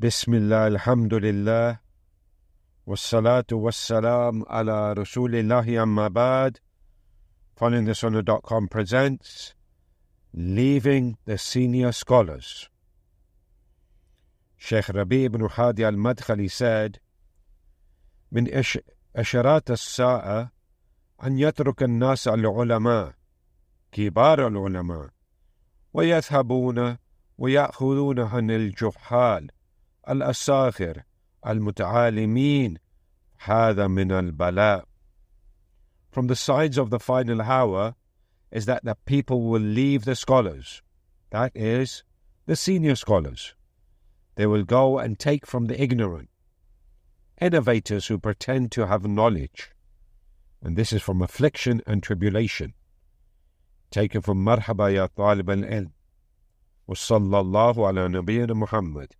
بسم الله الحمد لله والصلاة والسلام على رسول الله أما بعد FollowingTheSunna.com presents Leaving the Senior Scholars Sheikh Rabi ibn Hadi al-Madkhali said من أشرات الساعة أن يترك الناس العلماء كبار العلماء ويذهبون ويأخذون عن الجحال الأساخر المتعالمين هذا من البلاء From the sides of the final hour is that the people will leave the scholars, that is, the senior scholars. They will go and take from the ignorant, innovators who pretend to have knowledge. And this is from affliction and tribulation. Taken from Marhaba Ya Talib al-Ilm. وصلى الله على نبينا محمد